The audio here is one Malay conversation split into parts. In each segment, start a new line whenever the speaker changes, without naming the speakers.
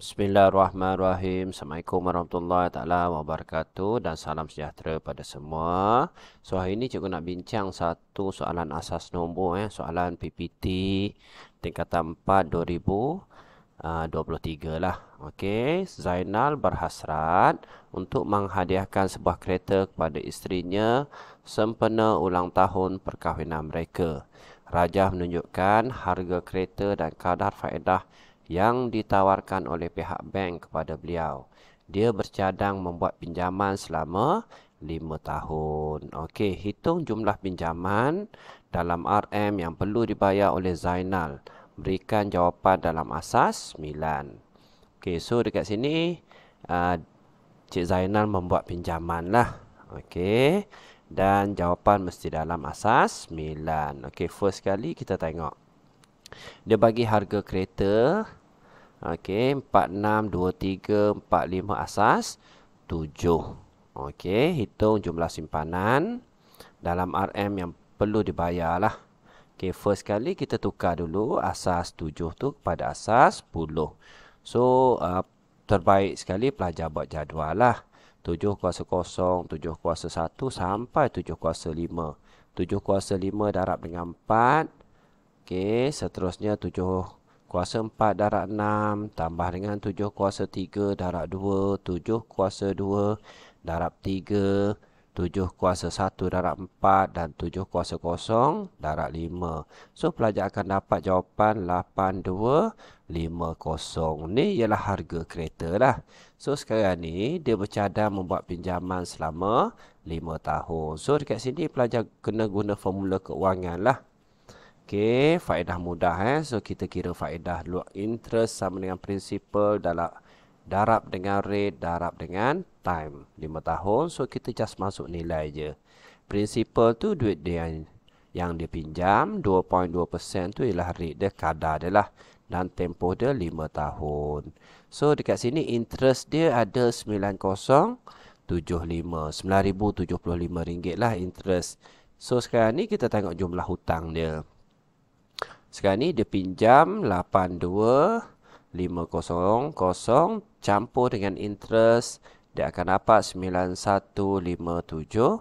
Bismillahirrahmanirrahim. Assalamualaikum warahmatullahi taala wabarakatuh dan salam sejahtera pada semua. So hari ini cikgu nak bincang satu soalan asas nombor eh, soalan PPT tingkatan 4 2023 ah, lah. Okay, Zainal berhasrat untuk menghadiahkan sebuah kereta kepada isterinya sempena ulang tahun perkahwinan mereka. Rajah menunjukkan harga kereta dan kadar faedah yang ditawarkan oleh pihak bank kepada beliau. Dia bercadang membuat pinjaman selama 5 tahun. Okey, hitung jumlah pinjaman dalam RM yang perlu dibayar oleh Zainal. Berikan jawapan dalam asas 9. Okey, so dekat sini uh, Cik Zainal membuat pinjaman lah. Okey, dan jawapan mesti dalam asas 9. Okey, first kali kita tengok. Dia bagi harga kereta Okey, 4 6 2 3 4 5 asas 7. Okey, hitung jumlah simpanan dalam RM yang perlu dibayar lah. Okey, first kali kita tukar dulu asas 7 tu kepada asas 10. So, uh, terbaik sekali pelajar buat jadual lah. 7 kuasa 0, 7 kuasa 1 sampai 7 kuasa 5. 7 kuasa 5 darab dengan 4. Okey, seterusnya 7 kuasa kuasa 4 darab 6 tambah dengan 7 kuasa 3 darab 2 7 kuasa 2 darab 3 7 kuasa 1 darab 4 dan 7 kuasa kosong darab 5 so pelajar akan dapat jawapan 8250 ni ialah harga kereta lah so sekarang ni dia bercadang membuat pinjaman selama 5 tahun so dekat sini pelajar kena guna formula keuangan lah Okey, faedah mudah eh. So kita kira faedah dulu. Interest sama dengan prinsipal dalam darab dengan rate, darab dengan time. 5 tahun. So kita just masuk nilai je. Prinsipal tu duit dia yang, yang dia pinjam 2.2% tu ialah rate dia kadar dia lah dan tempoh dia 5 tahun. So dekat sini interest dia ada 9075 9075 ringgit lah interest. So sekarang ni kita tengok jumlah hutang dia. Sekarang ni dia pinjam 82500 campur dengan interest dia akan dapat 91574.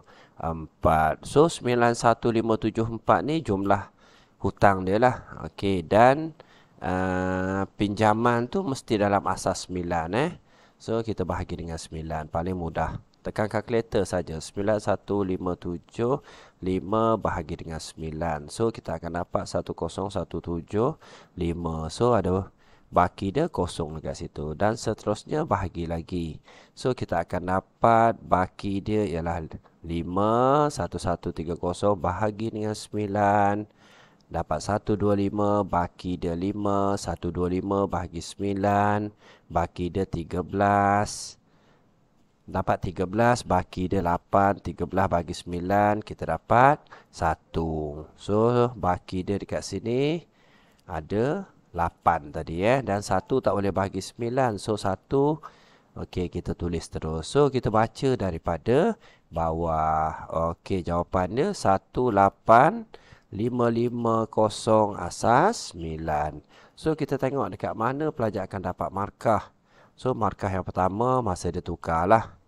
So 91574 ni jumlah hutang dia lah. Okey dan uh, pinjaman tu mesti dalam asas 9 eh. So kita bahagi dengan 9 paling mudah tekan calculator saja 91575 bahagi dengan 9 so kita akan dapat 10175 so ada baki dia kosong dekat situ dan seterusnya bahagi lagi so kita akan dapat baki dia ialah 51130 bahagi dengan 9 Dapat 125, baki dia 5, 125 bahagi 9, baki dia 13 dapat 13 baki dia 8 13 bagi 9 kita dapat 1 so baki dia dekat sini ada 8 tadi eh dan 1 tak boleh bagi 9 so 1 okey kita tulis terus so kita baca daripada bawah okey jawapannya 18 550 asas 9 So kita tengok dekat mana pelajar akan dapat markah So markah yang pertama masa dia tukar lah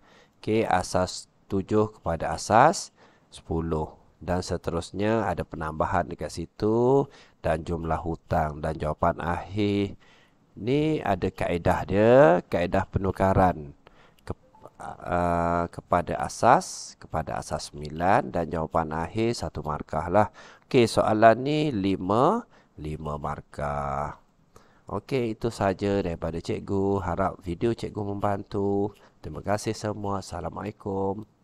okay, asas 7 kepada asas 10 dan seterusnya ada penambahan dekat situ dan jumlah hutang dan jawapan akhir ni ada kaedah dia kaedah penukaran ke, uh, kepada asas kepada asas 9 dan jawapan akhir satu markah lah okay, soalan ni 5 5 markah Okey, itu sahaja daripada cikgu. Harap video cikgu membantu. Terima kasih semua. Assalamualaikum.